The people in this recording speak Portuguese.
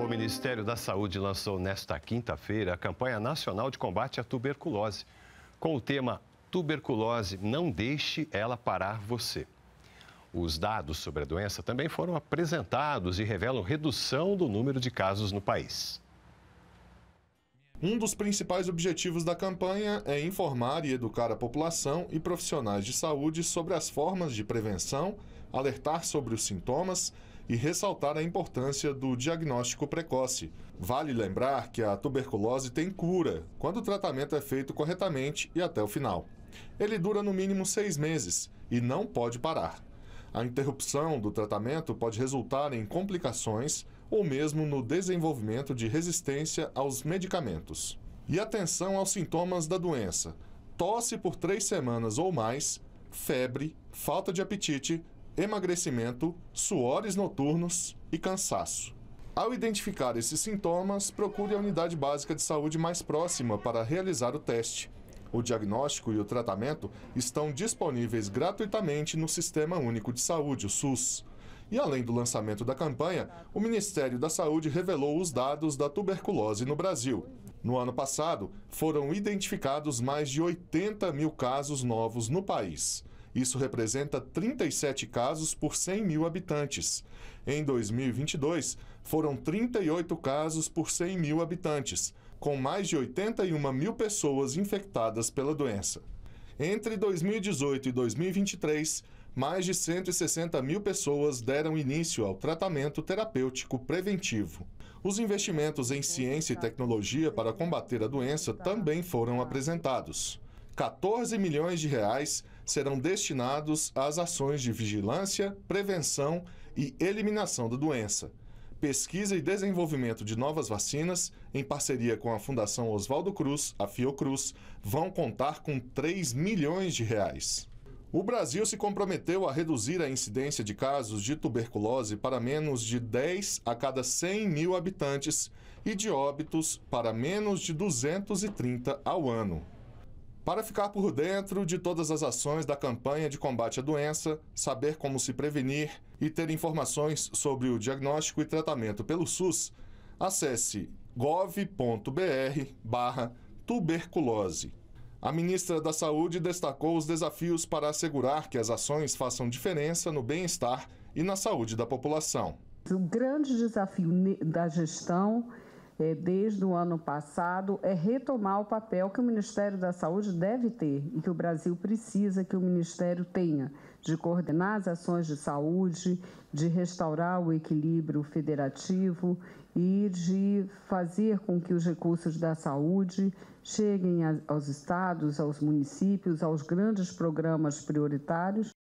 O Ministério da Saúde lançou nesta quinta-feira a campanha nacional de combate à tuberculose, com o tema Tuberculose, não deixe ela parar você. Os dados sobre a doença também foram apresentados e revelam redução do número de casos no país. Um dos principais objetivos da campanha é informar e educar a população e profissionais de saúde sobre as formas de prevenção, alertar sobre os sintomas e ressaltar a importância do diagnóstico precoce. Vale lembrar que a tuberculose tem cura quando o tratamento é feito corretamente e até o final. Ele dura no mínimo seis meses e não pode parar. A interrupção do tratamento pode resultar em complicações ou mesmo no desenvolvimento de resistência aos medicamentos. E atenção aos sintomas da doença: tosse por três semanas ou mais, febre, falta de apetite, emagrecimento, suores noturnos e cansaço. Ao identificar esses sintomas, procure a unidade básica de saúde mais próxima para realizar o teste. O diagnóstico e o tratamento estão disponíveis gratuitamente no Sistema Único de Saúde, o SUS. E além do lançamento da campanha, o Ministério da Saúde revelou os dados da tuberculose no Brasil. No ano passado, foram identificados mais de 80 mil casos novos no país. Isso representa 37 casos por 100 mil habitantes. Em 2022, foram 38 casos por 100 mil habitantes, com mais de 81 mil pessoas infectadas pela doença. Entre 2018 e 2023, mais de 160 mil pessoas deram início ao tratamento terapêutico preventivo. Os investimentos em ciência e tecnologia para combater a doença também foram apresentados. 14 milhões de reais serão destinados às ações de vigilância, prevenção e eliminação da doença, pesquisa e desenvolvimento de novas vacinas, em parceria com a Fundação Oswaldo Cruz, a Fiocruz, vão contar com 3 milhões de reais. O Brasil se comprometeu a reduzir a incidência de casos de tuberculose para menos de 10 a cada 100 mil habitantes e de óbitos para menos de 230 ao ano. Para ficar por dentro de todas as ações da campanha de combate à doença, saber como se prevenir e ter informações sobre o diagnóstico e tratamento pelo SUS, acesse gov.br/tuberculose. A ministra da Saúde destacou os desafios para assegurar que as ações façam diferença no bem-estar e na saúde da população. O grande desafio da gestão desde o ano passado é retomar o papel que o Ministério da Saúde deve ter e que o Brasil precisa que o Ministério tenha, de coordenar as ações de saúde, de restaurar o equilíbrio federativo e de fazer com que os recursos da saúde cheguem aos estados, aos municípios, aos grandes programas prioritários